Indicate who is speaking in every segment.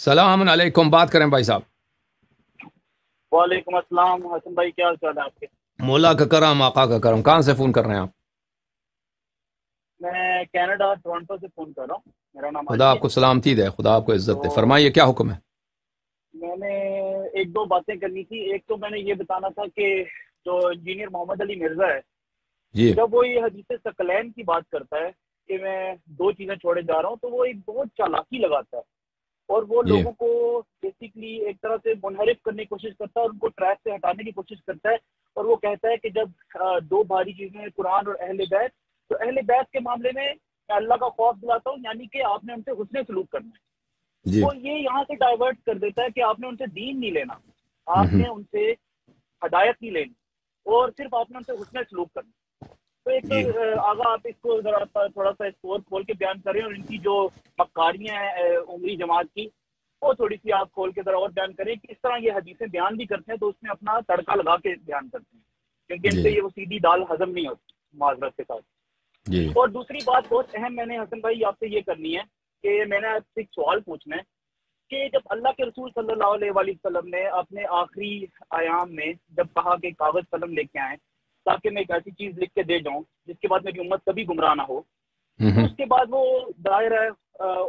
Speaker 1: سلام علیکم بات کریں بھائی صاحب
Speaker 2: وعلیکم السلام حسن بھائی کیا حال ہے آپ کے
Speaker 1: مولا کا کرم آقا کا کرم کہاں سے فون کر رہے ہیں آپ
Speaker 2: میں کینیڈا ٹورنٹو سے فون کر رہا ہوں میرا نام خدا آپ کو
Speaker 1: سلامتی دے خدا آپ کو عزت دے فرمائیے کیا حکم ہے
Speaker 2: میں نے ایک دو باتیں کرنی تھی ایک تو میں نے یہ بتانا تھا کہ جو انجینئر محمد علی مرزا ہے جی جب وہ یہ حدیث سکلین کی بات کرتا ہے کہ میں دو چیزیں چھوڑے جا رہا ہوں تو وہ ایک بہت چالاکی لگاتا ہے اور وہ جی۔ لوگوں کو بیسکلی ایک طرح سے منحرف کرنے کی کوشش کرتا ہے اور ان کو ٹریک سے ہٹانے کی کوشش کرتا ہے اور وہ کہتا ہے کہ جب دو بھاری چیزیں ہیں قرآن اور اہل بیت تو اہل بیت کے معاملے میں میں اللہ کا خوف دلاتا ہوں یعنی کہ آپ نے ان سے حسن سلوک کرنا
Speaker 1: ہے جی۔ وہ
Speaker 2: یہاں سے ڈائیورٹ کر دیتا ہے کہ آپ نے ان سے دین نہیں لینا آپ نے ان سے ہدایت نہیں لینی اور صرف آپ نے ان سے حسن سلوک کرنا تو جی۔ ایک آپ اس کو ذرا تھوڑا سا اسکور کھول کے بیان کریں اور ان کی جو مکاریاں ہیں عمری جماعت کی وہ تھوڑی سی آپ کھول کے ذرا اور بیان کریں کہ اس طرح یہ حدیثیں بیان بھی کرتے ہیں تو اس میں اپنا تڑکا لگا کے بیان کرتے ہیں کیونکہ ان سے جی۔ یہ وہ سیدھی دال ہضم نہیں ہوتی معذرت کے ساتھ جی۔ اور دوسری بات بہت اہم میں نے حسن بھائی آپ سے یہ کرنی ہے کہ میں نے آپ سے ایک سوال پوچھنا ہے کہ جب اللہ کے رسول صلی اللہ علیہ وسلم نے اپنے آخری آیام میں جب کہا کہ کاغذ قلم لے کے آئیں تاکہ میں ایک ایسی چیز لکھ کے دے جاؤں جس کے بعد میری امت کبھی گمراہ نہ ہو اس کے بعد وہ دائر ہے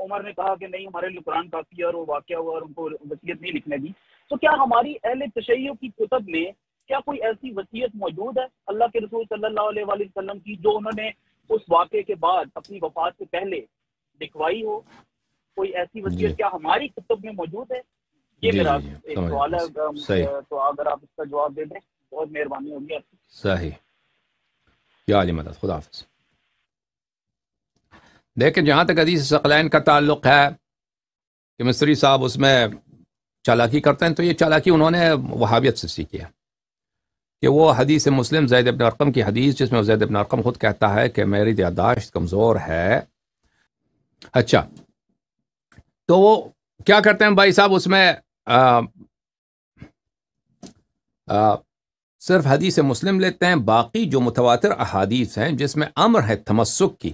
Speaker 2: عمر نے کہا کہ نہیں ہمارے نقران کافی اور وہ واقعہ ہوا اور ان کو وصیت نہیں لکھنے دی تو کیا ہماری اہل تشیعوں کی کتب میں کیا کوئی ایسی وصیت موجود ہے اللہ کے رسول صلی اللہ علیہ وآلہ وسلم کی جو انہوں نے اس واقعے کے بعد اپنی وفات سے پہلے لکھوائی ہو کوئی ایسی جی۔ وصیت کیا ہماری کتب میں موجود ہے یہ جی، میرا جی،
Speaker 1: سوال ہے
Speaker 2: تو اگر آپ اس کا جواب دے دیں بہت مہربانی ہوگی
Speaker 1: صحیح علی مدد خدا حافظ دیکھیں جہاں تک حدیث کا تعلق ہے کہ مصری صاحب اس میں چالاکی کرتے ہیں تو یہ چالاکی انہوں نے وہابیت سے سیکھی ہے کہ وہ حدیث مسلم زید ابن ارقم کی حدیث جس میں زید ابن ارقم خود کہتا ہے کہ میری یاداشت کمزور ہے اچھا تو وہ کیا کرتے ہیں بھائی صاحب اس میں آ آ صرف حدیث مسلم لیتے ہیں باقی جو متواتر احادیث ہیں جس میں امر ہے تمسک کی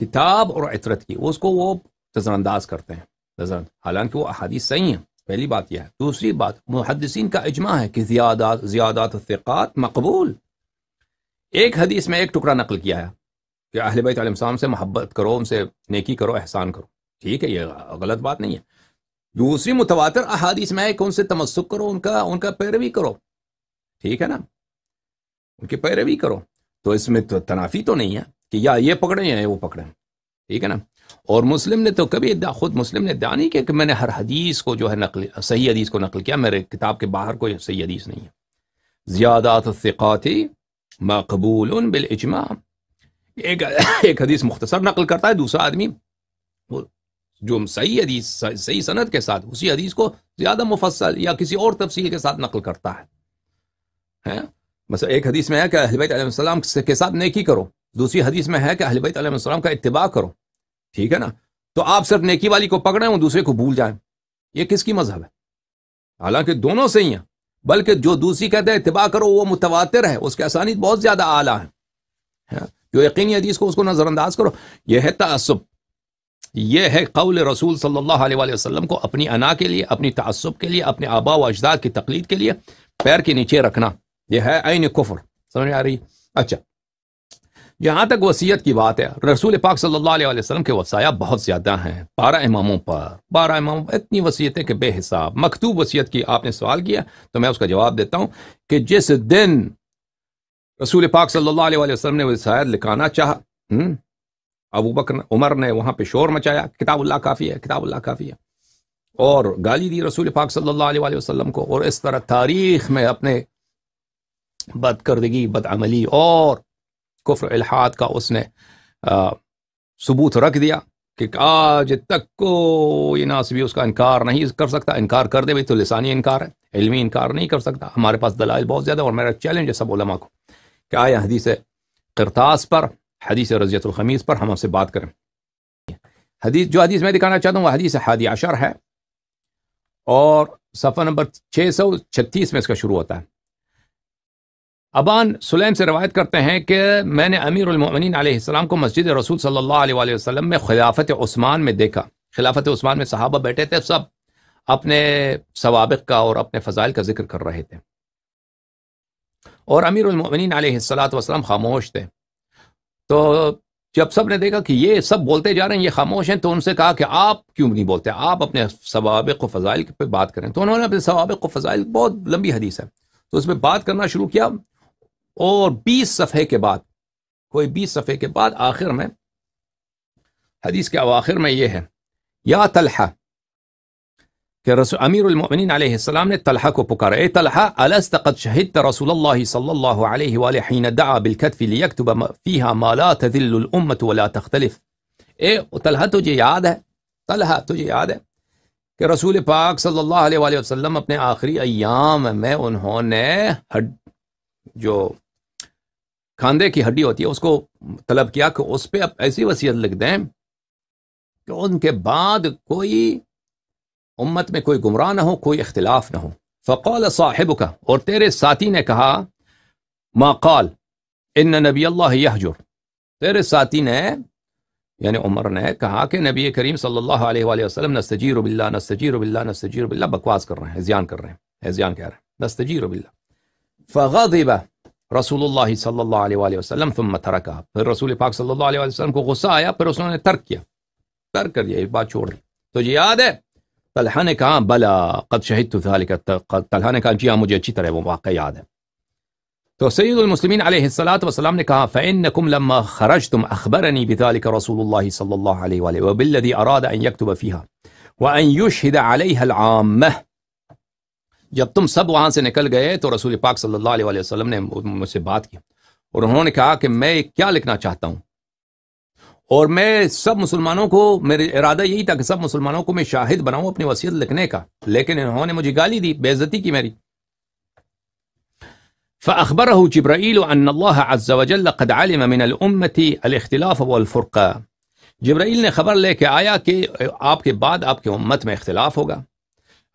Speaker 1: کتاب اور عطرت کی اس کو وہ نظر انداز کرتے ہیں نظر حالانکہ وہ احادیث صحیح ہیں پہلی بات یہ ہے دوسری بات محدثین کا اجماع ہے کہ زیادہ زیادہ الثقات مقبول ایک حدیث میں ایک ٹکڑا نقل کیا ہے کہ اہل بیت علیہ السلام سے محبت کرو ان سے نیکی کرو احسان کرو ٹھیک ہے یہ غلط بات نہیں ہے دوسری متواتر احادیث میں ہے کہ ان سے تمسک کرو ان کا ان کا پیروی کرو ٹھیک ہے نا ان کی پیروی کرو تو اس میں تو تنافی تو نہیں ہے کہ یا یہ پکڑیں یا وہ پکڑیں ٹھیک ہے نا اور مسلم نے تو کبھی خود مسلم نے ادعا نہیں کیا کہ میں نے ہر حدیث کو جو ہے نقل صحیح حدیث کو نقل کیا میرے کتاب کے باہر کوئی صحیح حدیث نہیں ہے زیادہ الثقاتی مقبول بالاجماع ایک ایک حدیث مختصر نقل کرتا ہے دوسرا آدمی وہ جو صحیح حدیث صحیح صنعت کے ساتھ اسی حدیث کو زیادہ مفصل یا کسی اور تفصیل کے ساتھ نقل کرتا ہے ہاں بس ایک حدیث میں ہے کہ اہل بیت علیہ السلام کے ساتھ نیکی کرو دوسری حدیث میں ہے کہ اہل بیت علیہ السلام کا اتباع کرو ٹھیک ہے نا تو آپ صرف نیکی والی کو پکڑیں اور دوسرے کو بھول جائیں یہ کس کی مذہب ہے حالانکہ دونوں سے ہی ہیں بلکہ جو دوسری کہتے ہیں اتباع کرو وہ متواتر ہے اس کے آسانی بہت زیادہ اعلیٰ ہیں جو یقینی حدیث کو اس کو نظر انداز کرو یہ ہے تعصب یہ ہے قول رسول صلی اللہ علیہ وآلہ وسلم کو اپنی انا کے لیے اپنی تعصب کے لیے اپنے آبا و اجداد کی تقلید کے لیے پیر کے نیچے رکھنا یہ ہے عین کفر سمجھ آ رہی اچھا جہاں تک وصیت کی بات ہے رسول پاک صلی اللہ علیہ وسلم کے وسایا بہت زیادہ ہیں بارہ اماموں پر بارہ امام پر اتنی وصیتیں کہ بے حساب مکتوب وصیت کی آپ نے سوال کیا تو میں اس کا جواب دیتا ہوں کہ جس دن رسول پاک صلی اللہ علیہ وسلم نے وہ لکھانا چاہا ابو بکر عمر نے وہاں پہ شور مچایا کتاب اللہ کافی ہے کتاب اللہ کافی ہے اور گالی دی رسول پاک صلی اللہ علیہ وسلم کو اور اس طرح تاریخ میں اپنے بد کردگی بد عملی اور کفر الحاد کا اس نے ثبوت رکھ دیا کہ آج تک ناصبی اس کا انکار نہیں کر سکتا انکار کر دے بھائی تو لسانی انکار ہے علمی انکار نہیں کر سکتا ہمارے پاس دلائل بہت زیادہ اور میرا چیلنج ہے سب علماء کو کہ آئے حدیث کرتاس پر حدیث رضیت الخمیز پر ہم سے بات کریں حدیث جو حدیث میں دکھانا چاہتا ہوں وہ حدیث حادی عشر ہے اور صفحہ نمبر چھ سو چھتیس میں اس کا شروع ہوتا ہے ابان سلیم سے روایت کرتے ہیں کہ میں نے امیر المومنین علیہ السلام کو مسجد رسول صلی اللہ علیہ وآلہ وسلم میں خلافت عثمان میں دیکھا خلافت عثمان میں صحابہ بیٹھے تھے سب اپنے سوابق کا اور اپنے فضائل کا ذکر کر رہے تھے اور امیر المومنین علیہ السلام وسلم خاموش تھے تو جب سب نے دیکھا کہ یہ سب بولتے جا رہے ہیں یہ خاموش ہیں تو ان سے کہا کہ آپ کیوں نہیں بولتے آپ اپنے ثوابق و فضائل پہ بات کریں تو انہوں نے اپنے ثوابق و فضائل بہت لمبی حدیث ہے تو اس پہ بات کرنا شروع کیا اور بیس صفحے کے بعد کوئی بیس صفحے کے بعد آخر میں حدیث کے میں یہ ہے یا طلحہ کہ رسول امیر المؤمنین علیہ السلام نے طلحہ کو پکارا اے طلحہ الست قد رسول اللہ صلی علیہ وآلہ دعا ما لا تذل ولا تختلف اے طلحہ تجھے یاد ہے طلحہ تجھے یاد ہے کہ رسول پاک صلی اللہ علیہ وآلہ وسلم اپنے آخری ایام میں انہوں نے جو کھاندے کی ہڈی ہوتی ہے اس کو طلب کیا کہ اس پہ آپ ایسی وصیت لکھ دیں کہ ان کے بعد کوئی امت میں کوئی گمراہ نہ ہو کوئی اختلاف نہ ہو فقول صاحب کا اور تیرے ساتھی نے کہا ما قال ان نبی اللہ یحجر تیرے ساتھی نے یعنی عمر نے کہا کہ نبی کریم صلی اللہ علیہ وآلہ وسلم نستجیر باللہ نستجیر باللہ نستجیر باللہ بکواس کر رہے ہیں زیان کر رہے ہیں زیان کہہ رہے ہیں نستجیر باللہ فغضب رسول رسول اللہ اللہ اللہ صلی صلی علیہ علیہ وآلہ وآلہ وسلم وسلم ثم ترکا پھر پھر پاک کو غصہ آیا اس نے نے نے ترک ترک کیا کر دیا یہ بات چھوڑ دی تو تو جی یاد ہے کہا کہا بلا قد شہید ہاں مجھے اچھی طرح وہ واقعہ یاد ہے تو سید المسلمین سعید المسلم نے کہا فَإِنَّكُمْ لَمَّا خَرَجْتُمْ أَخْبَرَنِي بِذَلِكَ رَسُولُ اللَّهِ جب تم سب وہاں سے نکل گئے تو رسول پاک صلی اللہ علیہ وسلم نے مجھ سے بات کی اور انہوں نے کہا کہ میں کیا لکھنا چاہتا ہوں اور میں سب مسلمانوں کو میرے ارادہ یہی تھا کہ سب مسلمانوں کو میں شاہد بناؤں اپنی وصیت لکھنے کا لیکن انہوں نے مجھے گالی دی بے عزتی کی میری قد علم من الاختلاف جبرائیل نے خبر لے کے آیا کہ آپ کے بعد آپ کے امت میں اختلاف ہوگا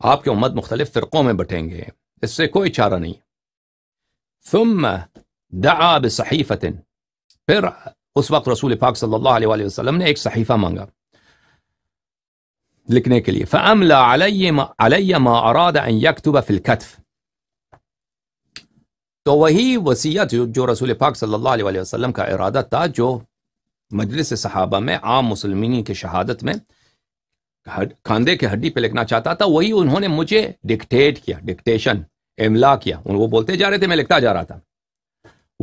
Speaker 1: آپ کی امت مختلف فرقوں میں بٹیں گے اس سے کوئی چارہ نہیں ثم دعا بصحیفت پھر اس وقت رسول پاک صلی اللہ علیہ وسلم نے ایک صحیفہ مانگا لکھنے کے لیے تو وہی وسیع جو رسول پاک صلی اللہ علیہ وسلم کا ارادہ تھا جو مجلس صحابہ میں عام مسلم کی شہادت میں کاندھے کے ہڈی پہ لکھنا چاہتا تھا وہی انہوں نے مجھے ڈکٹیٹ کیا کیا ڈکٹیشن املا ان وہ بولتے جا جا رہے تھے تھے میں لکھتا رہا تھا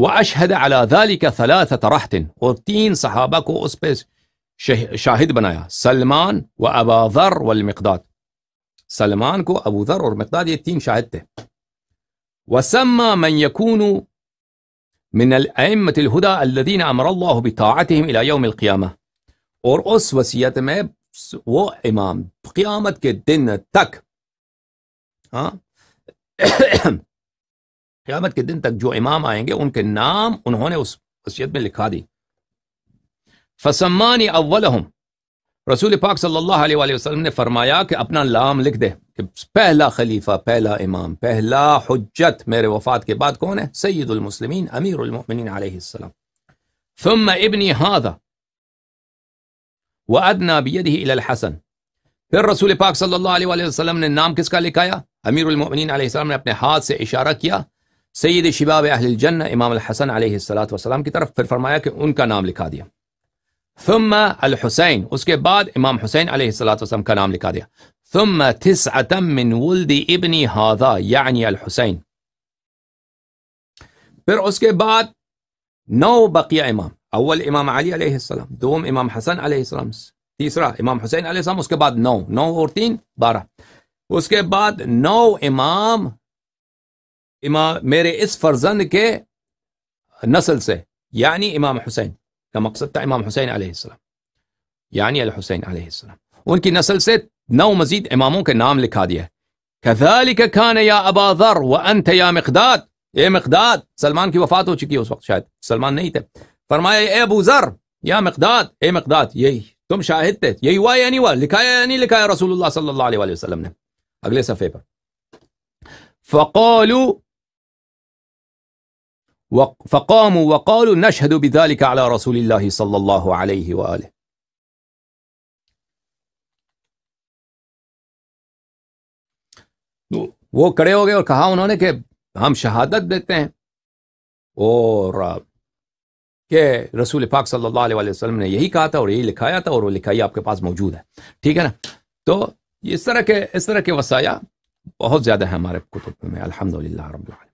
Speaker 1: وہ اشہد الادالی کا اور اور اور تین تین صحابہ کو کو اس اس پہ شاہد شاہد بنایا سلمان سلمان و ذر ذر والمقداد ابو مقداد یہ وسما من من امر الی يوم وصیت میں وہ امام قیامت کے دن تک ہاں قیامت کے دن تک جو امام آئیں گے ان کے نام انہوں نے اس وصیت میں لکھا دی فسمانی اولہم رسول پاک صلی اللہ علیہ وآلہ وسلم نے فرمایا کہ اپنا لام لکھ دے کہ پہلا خلیفہ پہلا امام پہلا حجت میرے وفات کے بعد کون ہے سید المسلمین امیر المؤمنین علیہ السلام ثم ابنی هذا ادن حسن پھر رسول پاک صلی اللہ علیہ وسلم نے نام کس کا لکھایا امیر المؤمنین علیہ السلام نے اپنے ہاتھ سے اشارہ کیا سید شباب اہل الجنہ امام الحسن علیہ اللہ وسلم کی طرف پھر فرمایا کہ ان کا نام لکھا دیا ثم الحسین اس کے بعد امام حسین علیہ السلّۃ وسلم کا نام لکھا دیا ثم من ولد ابنی یعنی الحسین پھر اس کے بعد نو بقیہ امام اول امام علي عليه السلام دوم امام حسن عليه السلام تیسرا امام حسین علیہ السلام اس کے بعد نو نو اور تین بارہ اس کے بعد نو امام امام میرے اس فرزند کے نسل سے یعنی يعني امام حسین کا مقصد تھا امام حسین علیہ السلام یعنی يعني الحسین علیہ السلام ان کی نسل سے نو مزید اماموں کے نام لکھا دیا کذالک کان یا ابا ذر وانت یا مقداد اے إيه مقداد سلمان کی وفات ہو چکی ہے اس وقت شاید سلمان نہیں تھے فرمایا اے ابو ذر یا مقداد اے مقداد یہی تم شاہد تھے یہی ہوا یا نہیں ہوا لکھایا یا نہیں لکھایا رسول اللہ صلی اللہ علیہ وسلم نے اگلے صفحے پر فقالوا فقاموا وقالوا نشهد بذلك على رسول الله صلى الله عليه واله وہ کڑے ہو گئے اور کہا انہوں نے کہ ہم شہادت دیتے ہیں اور کہ رسول پاک صلی اللہ علیہ وسلم نے یہی کہا تھا اور یہی لکھایا تھا اور وہ لکھائی آپ کے پاس موجود ہے ٹھیک ہے نا تو اس طرح کے اس طرح کے وسایا بہت زیادہ ہمارے کتب میں الحمد للہ رحم